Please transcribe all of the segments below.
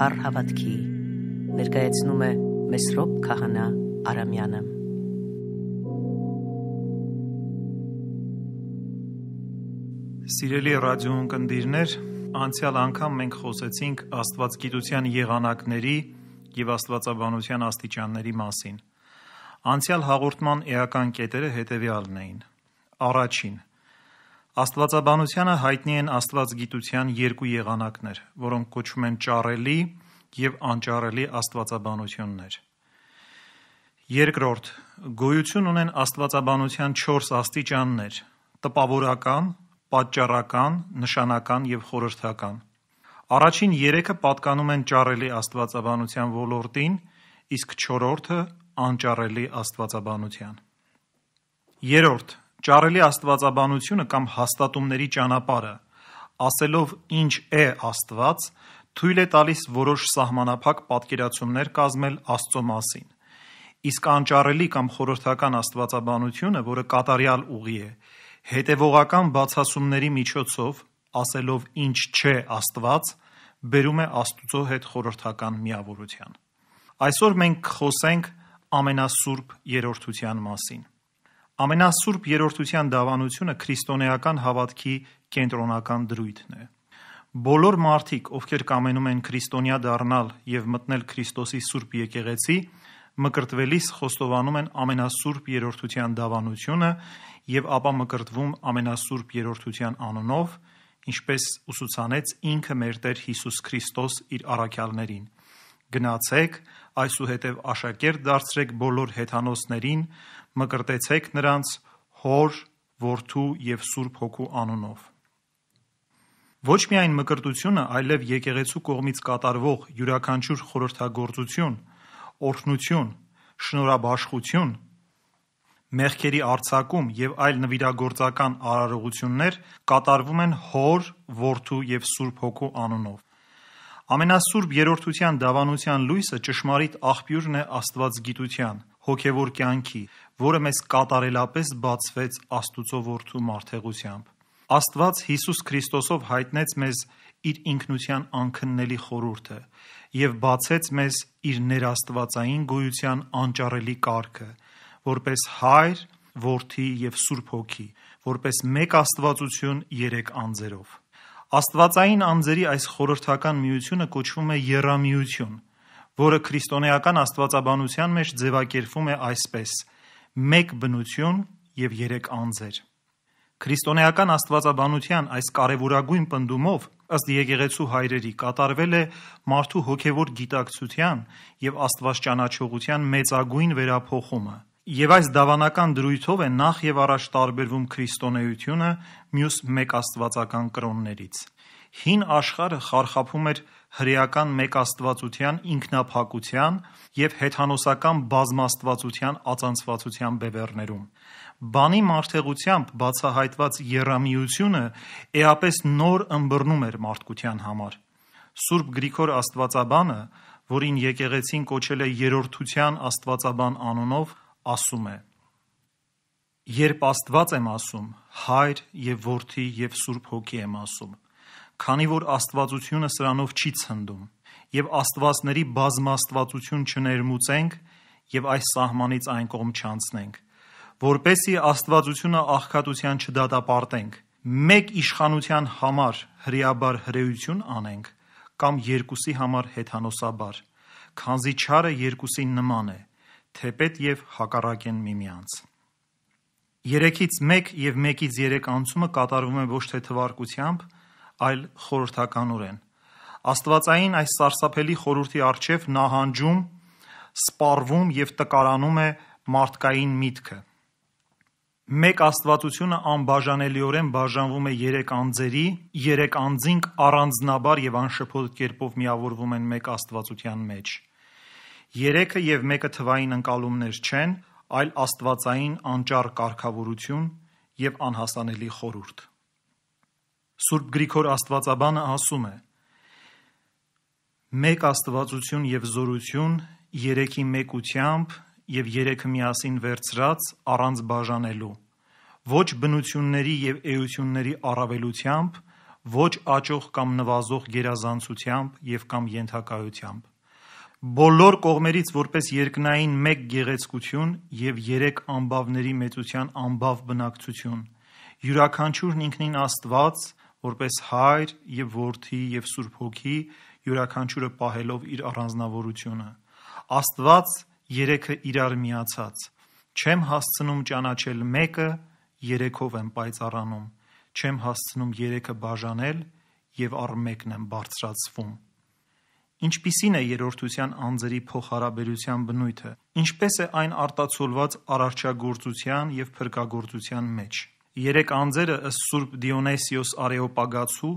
փառ հավատքի ներկայացնում է Մեսրոպ քահանա Արամյանը Սիրելի ռադիոյն կնդիրներ, անցյալ անգամ մենք խոսեցինք Աստվածգիտության եղանակների եւ Աստվածաբանության աստիճանների մասին։ Անցյալ հաղորդման էական կետերը հետեւյալն էին։ Առաջին՝ Աստվածաբանությանը հայտնի են աստվածգիտության երկու եղանակներ, որոնք կոչվում են ճառելի եւ անճառելի աստվածաբանություններ։ Երկրորդ՝ գոյություն ունեն աստվածաբանության 4 աստիճաններ՝ տպավորական, պատճառական, նշանական եւ խորհրդական։ Առաջին 3-ը պատկանում են ճառելի աստվածաբանության ոլորտին, իսկ 4-ը անճառելի աստվածաբանության։ Երորդ ճարելի աստվածաբանությունը կամ հաստատումների ճանապարհը, ասելով ինչ է Աստված, թույլ է տալիս որոշ սահմանափակ պատկերացումներ կազմել Աստծո մասին։ Իսկ անճարելի կամ խորհրդական աստվածաբանությունը, որը կատարյալ ուղի է, հետևողական բացասումների միջոցով, ասելով ինչ չէ Աստված, բերում է Աստուծո հետ խորհրդական միավորության։ Այսօր մենք խոսենք ամենասուրբ երրորդության մասին։ Ամենասուրբ երրորդության դավանությունը քրիստոնեական հավատքի կենտրոնական դրույթն է։ Բոլոր մարդիկ, ովքեր կամենում են քրիստոնյա դառնալ եւ մտնել Քրիստոսի Սուրբ եկեղեցի, մկրտվելիս խոստովանում են ամենասուրբ երրորդության դավանությունը եւ ապա մկրտվում ամենասուրբ երրորդության անունով, ինչպես ուսուցանեց ինքը մեր Տեր Հիսուս Քրիստոս իր առաքյալներին։ Գնացեք, այսուհետև աշակերտ դարձրեք բոլոր հեթանոսներին, մկրտեցեք նրանց Հոր, Որդու եւ Սուրբ Հոգու անունով։ Ոչ միայն մկրտությունը, այլև եկեղեցու կողմից կատարվող յուրաքանչյուր խորհրդագործություն, օրհնություն, շնորհաբաշխություն, մեղքերի արྩակում եւ այլ նվիրագործական արարողություններ կատարվում են Հոր, Որդու եւ Սուրբ Հոգու անունով։ Ամենասուրբ երրորդության դավանության լույսը ճշմարիտ աղբյուրն է Աստվածգիտության, հոգևոր կյանքի, որը մեզ կատարելապես բացվեց Աստուծո Որդու մարդեղությամբ։ Աստված Հիսուս Քրիստոսով հայտնեց մեզ իր ինքնության անքննելի խորհուրդը եւ բացեց մեզ իր ներաստվածային գոյության անճառելի կարգը, որպես Հայր, Որդի եւ Սուրբ Հոգի, որպես մեկ Աստվածություն երեք անձերով։ Աստվածային անձերի այս խորհրդական միությունը կոչվում է երամիություն, որը քրիստոնեական աստվածաբանության մեջ ձևակերպվում է այսպես. մեկ բնություն եւ երեք անձեր։ Քրիստոնեական աստվածաբանության այս կարևորագույն պնդումով ըստ եկեղեցու հայրերի կատարվել է մարդու հոգևոր գիտակցության եւ աստվածճանաչողության մեծագույն վերափոխումը։ Եվ այս դավանական դրույթով է նախ եւ առաջ տարբերվում քրիստոնեությունը մյուս մեկ աստվածական կրոններից։ Հին աշխարհը խարխափում էր հրեական մեկաստվածության ինքնափակության եւ հեթանոսական բազմաստվածության ածանցվածության բևեռներում։ Բանի մարդեղությամբ բացահայտված երամիությունը էապես նոր ըմբռնում էր մարդկության համար։ Սուրբ Գրիգոր Աստվածաբանը, որին եկեղեցին կոչել է երրորդության Աստվածաբան անունով, ասում է. Երբ Աստված եմ ասում, Հայր եւ Որդի եւ Սուրբ Հոգի եմ ասում, քանի որ Աստվածությունը սրանով չի ցնդում, եւ Աստվածների բազմաստվածություն չներմուծենք եւ այս սահմանից այն կողմ չանցնենք, որպեսի Աստվածությունը աղքատության չդատապարտենք, մեկ իշխանության համար հրեաբար հրեություն անենք կամ երկուսի համար հեթանոսաբար, քանզի չարը երկուսին նման է, թեպետ եւ հակառակ են միմյանց։ 3-ից 1 եւ 1-ից 3 անցումը կատարվում է ոչ թե թվարկությամբ, այլ խորհրդականորեն։ Աստվածային այս սարսափելի խորհրդի արչև նահանջում, սպառվում եւ տկարանում է մարդկային միտքը։ Մեկ աստվածությունը անբաժանելիորեն բաժանվում է 3 անձերի, 3 անձինք առանձնաբար եւ անշփոթ կերպով միավորվում են մեկ աստվածության մեջ։ Երեքը և մեկը թվային ընկալումներ չեն, այլ աստվածային անճառ կարգավորություն և անհասանելի խորհուրդ։ Սուրբ Գրիգոր աստվածաբանը ասում է. «Մեկ աստվածություն և զորություն երեքի մեկությամբ և երեքը միասին վերցրած առանց բաժանելու, ոչ բնությունների և էությունների առավելությամբ, ոչ աճող կամ նվազող գերազանցությամբ և կամ ենթակայությամբ, բոլոր կողմերից որպես երկնային մեկ գեղեցկություն և երեք ամբավների մեծության ամբավ բնակչություն, յուրաքանչյուրն ինքնին Աստված, որպես Հայր և Որդի և Սուրբ Հոգի, յուրաքանչյուրը պահելով իր առանձնավորությունը: Աստված երեքը իրար միացած: Չեմ հասցնում ճանաչել մեկը, երեքով եմ պայծառանում: Չեմ հասցնում երեքը բաժանել և առ մեկն եմ բարձրացվում: Ինչպիսին է երրորդության անձերի փոխհարաբերության բնույթը։ Ինչպես է այն արտացոլված արարչագործության եւ փրկagorցության մեջ։ Երեք անձերը ըստ Սուրբ Դիոնեսիոս Արեոպագացու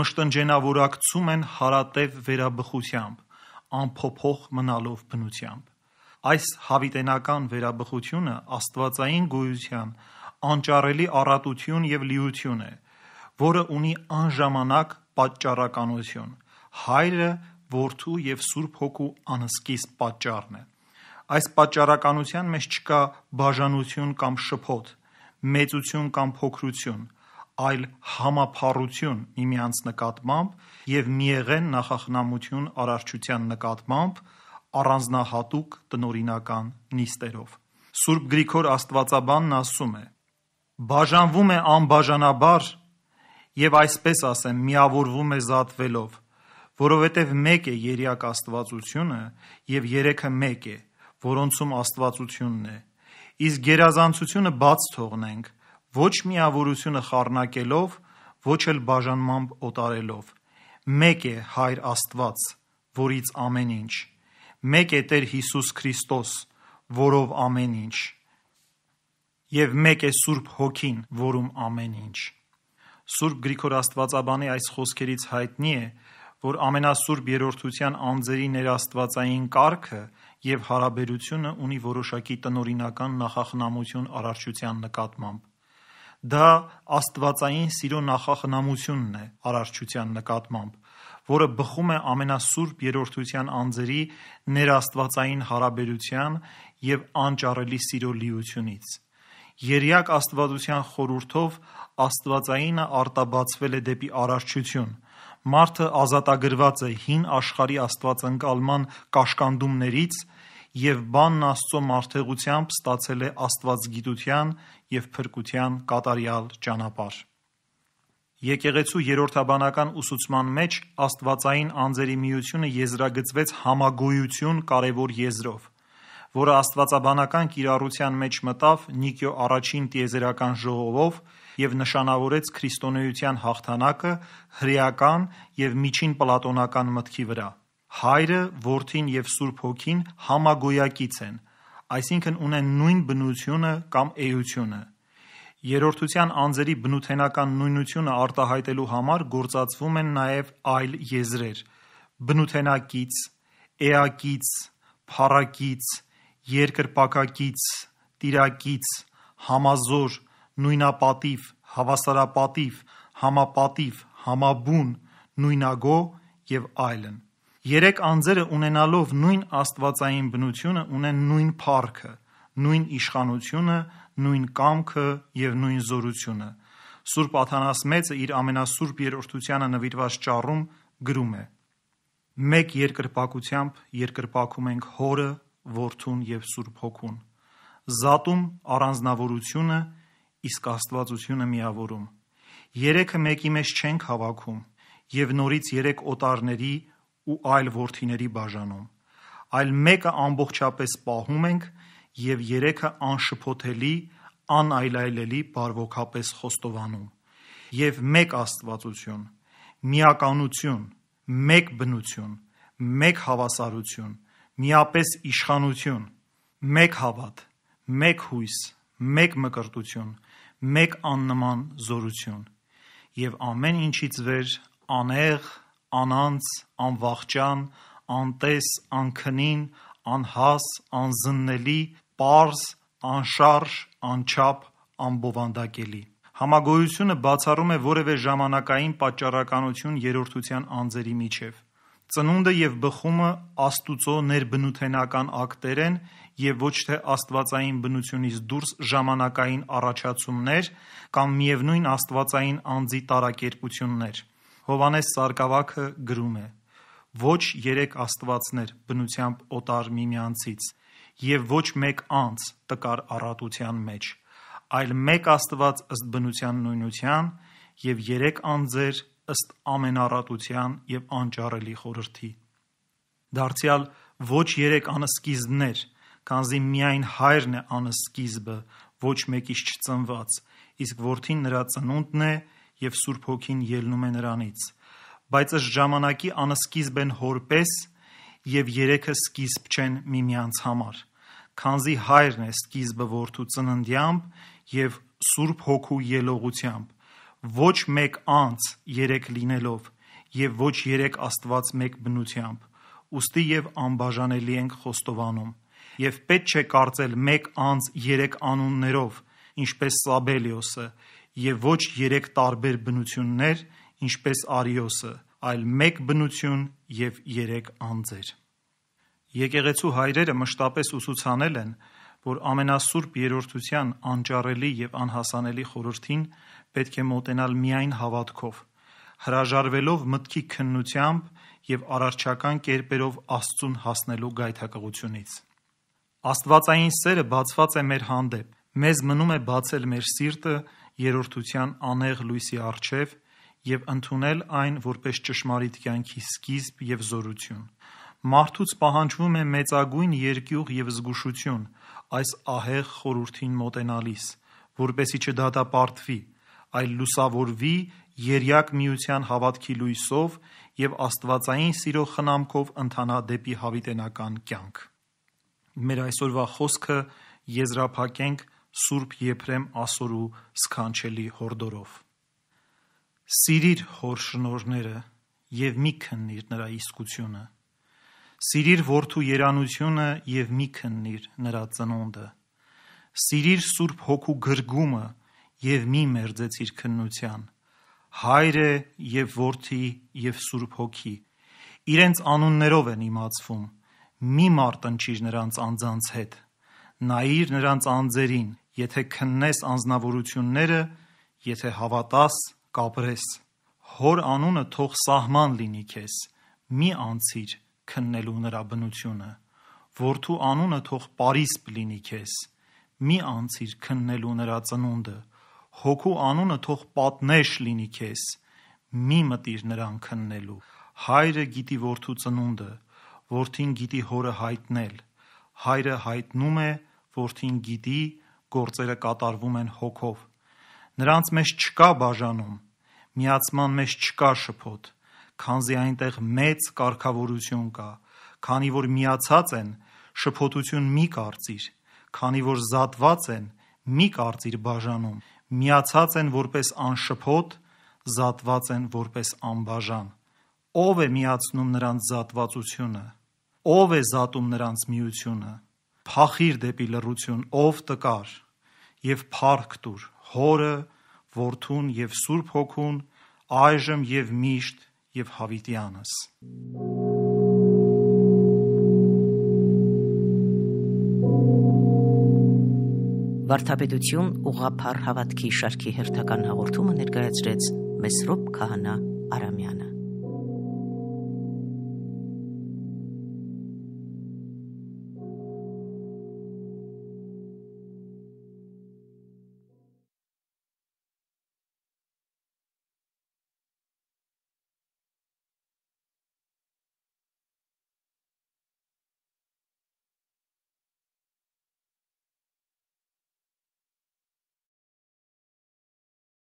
մշտնջենավորակցում են հարատև վերաբխությամբ, անփոփոխ մնալով բնությամբ։ Այս հավիտենական վերաբխությունը Աստվածային գոյության անճարելի առատություն եւ լիություն է, որը ունի անժամանակ պատճառականություն։ Հայրը որդու եւ Սուրբ Հոգու անսկիզբ պատճառն է։ Այս պատճառականության մեջ չկա բաժանություն կամ շփոթ, մեծություն կամ փոքրություն, այլ համափառություն միմյանց նկատմամբ եւ միեղեն նախախնամություն արարչության նկատմամբ առանձնահատուկ տնորինական նիստերով։ Սուրբ Գրիգոր Աստվածաբանն ասում է. Բաժանվում է անբաժանաբար եւ այսպես ասեմ, միավորվում է զատվելով որովհետև մեկ է երիակ Աստվածությունը եւ երեքը մեկ է, որոնցում Աստվածությունն է։ Իսկ գերազանցությունը բաց թողնենք, ոչ միավորությունը խառնակելով, ոչ էլ բաժանմամբ օտարելով։ Մեկ է Հայր Աստված, որից ամեն ինչ։ Մեկ է Տեր Հիսուս Քրիստոս, որով ամեն ինչ եւ մեկ է Սուրբ Հոգին, որում ամեն ինչ։ Սուրբ Գրիգոր Աստվածաբանի այս խոսքերից հայտնի է, որ ամենասուրբ երրորդության անձերի ներաստվածային կարգը եւ հարաբերությունը ունի որոշակի տնորինական նախախնամություն արարչության նկատմամբ։ Դա աստվածային սիրո նախախնամությունն է արարչության նկատմամբ, որը բխում է ամենասուրբ երրորդության անձերի ներաստվածային հարաբերության եւ անճառելի սիրո լիությունից։ Երյակ աստվածության խորհուրդով աստվածայինը արտաբացվել է դեպի արարչություն, մարդը ազատագրված է հին աշխարհի աստվածընկալման կաշկանդումներից և բանն Աստծո մարդեղությամբ ստացել է աստվածգիտության և փրկության կատարյալ ճանապարհ։ Եկեղեցու երրորդաբանական ուսուցման մեջ աստվածային անձերի միությունը եզրագծվեց համագոյություն կարևոր եզրով, որը աստվածաբանական կիրառության մեջ մտավ Նիկիո I տիեզերական ժողովով և նշանավորեց քրիստոնեության հաղթանակը հրեական և միջին պլատոնական մտքի վրա: Հայրը, Որդին և Սուրբ Հոգին համագոյակից են, այսինքն ունեն նույն բնությունը կամ էությունը: Երրորդության անձերի բնութենական նույնությունը արտահայտելու համար գործածվում են նաև այլ եզրեր՝ բնութենակից, էակից, փառակից, երկրպագակից, տիրակից, համազոր, նույնապատիվ, հավասարապատիվ, համապատիվ, համաբուն, նույնագո և այլն: Երեք անձերը ունենալով նույն աստվածային բնությունը ունեն նույն փառքը, նույն իշխանությունը, նույն կամքը և նույն զորությունը: Սուրբ Աթանասմեծը իր ամենասուրբ Երրորդությանը նվիրված ճառում գրում է. «Մեկ երկրպագությամբ երկրպագում ենք Հորը, Որդուն և Սուրբ Հոգուն: Զատում առանձնավորությունը իսկ Աստվածությունը միավորում։ Երեքը մեկի մեջ չենք հավաքում եւ նորից երեք օտարների ու այլ worth-իների բաժանում, այլ մեկը ամբողջապես պահում ենք եւ երեքը անշփոթելի, անայլայլելի բարվոքապես խոստովանում։ Եվ մեկ Աստվածություն, միականություն, մեկ բնություն, մեկ հավասարություն, միապես իշխանություն, մեկ հավատ, մեկ հույս, մեկ մկրտություն, մեկ աննման զորություն եւ ամեն ինչից վեր անեղ, անանց, անվախճան, անտես, անքնին, անհաս, անզննելի, པարզ, անշարժ, անչափ, անբովանդակելի։ Համագոյությունը բացառում է որևէ ժամանակային պատճառականություն երրորդության անձերի միջև։ Ծնունդը եւ բխումը Աստուծո ներբնութենական ակտեր են եւ ոչ թե աստվածային բնությունից դուրս ժամանակային առաջացումներ կամ միևնույն աստվածային անձի տարակերպություններ։ Հովանես Սարգսակը գրում է. ոչ երեք աստվածներ բնությամբ օտար միմյանցից եւ ոչ մեկ անձ տկար առատության մեջ, այլ մեկ աստված ըստ բնության նույնության եւ երեք անձեր ըստ ամենառատության եւ անճարելի խորհրդի։ Դարձյալ ոչ երեք անսկիզբներ Կանզի միայն հայրն է անսկիզբը, ոչ մեկից չծնված, իսկ որդին նրա ծնունդն է եւ Սուրբ Հոգին ելնում է նրանից։ Բայց ըստ ժամանակի անսկիզբ են հորպես եւ երեքը սկիզբ չեն միմյանց համար։ Կանզի հայրն է սկիզբը որդու ծննդյամբ եւ Սուրբ Հոգու ելողությամբ։ Ոչ մեկ անց երեք լինելով եւ ոչ երեք Աստված մեկ բնությամբ։ Ոստի եւ անբաժանելի ենք խոստովանում եւ պետք չէ կարծել մեկ անձ երեք անուններով, ինչպես Սաբելիոսը, եւ ոչ երեք տարբեր բնություններ, ինչպես Արիոսը, այլ մեկ բնություն եւ երեք անձեր։ Եկեղեցու հայրերը մշտապես ուսուցանել են, որ ամենասուրբ երրորդության անճարելի եւ անհասանելի խորհրդին պետք է մոտենալ միայն հավատքով, հրաժարվելով մտքի քննությամբ եւ արարչական կերպերով Աստծուն հասնելու գայթակղությունից։ Աստվածային սերը բացված է մեր հանդեպ։ Մեզ մնում է բացել մեր սիրտը երրորդության անեղ լույսի առջև եւ ընդունել այն որպես ճշմարիտ կյանքի սկիզբ եւ զորություն։ Մարդուց պահանջվում է մեծագույն երկյուղ եւ զգուշություն այս ահեղ խորութին մոտենալիս, որբեսի չդատապարտվի, այլ լուսավորվի երյակ միության հավատքի լույսով եւ աստվածային սիրո խնամքով ընթանա դեպի հավիտենական կյանք մեր այսօրվա խոսքը եզրափակենք Սուրբ Եփրեմ ասորու սքանչելի հորդորով։ Սիրիր հոր շնորները եւ մի քննիր նրա իսկությունը։ Սիրիր որդու երանությունը եւ մի քննիր նրա ծնունդը։ Սիրիր Սուրբ Հոգու գրգումը եւ մի մերձեցիր քննության։ Հայրը եւ որդի եւ Սուրբ Հոգի իրենց անուններով են իմացվում։ իմ մի մարտնչիր նրանց անձանց հետ։ Նայիր նրանց անձերին, եթե քննես անznավորությունները, եթե հավատաս, կապրես։ Հոր անունը թող սահման լինի քեզ։ Մի անցիր քննելու նրա բնությունը։ Որդու անունը թող Փարիսպ լինի քեզ։ Մի անցիր քննելու նրա ծնունդը։ Հոգու անունը թող պատնեշ լինի քեզ։ Մի մտիր նրան քննելու։ Հայրը գիտի որդու ծնունդը, որդին գիտի հորը հայտնել։ Հայրը հայտնում է, որդին գիտի, գործերը կատարվում են հոգով։ Նրանց մեջ չկա բաժանում, միացման մեջ չկա շփոթ, քանզի այնտեղ մեծ կարգավորություն կա, քանի որ միացած են, շփոթություն մի կարծիր, քանի որ զատված են, մի կարծիր բաժանում, միացած են որպես անշփոթ, զատված են որպես անբաժան։ Ո՞վ է միացնում նրանց զատվածությունը։ Ո՞վ է զատում նրանց միությունը։ Փախիր դեպի լռություն, ով տկար, եւ փառք տուր Հորը, Որդուն եւ Սուրբ Հոգուն, այժմ եւ միշտ եւ հավիտյանս։ Վարդապետություն ուղափառ հավատքի շարքի հերթական հաղորդումը ներկայացրեց Մեսրոպ Քահանա Արամյանը։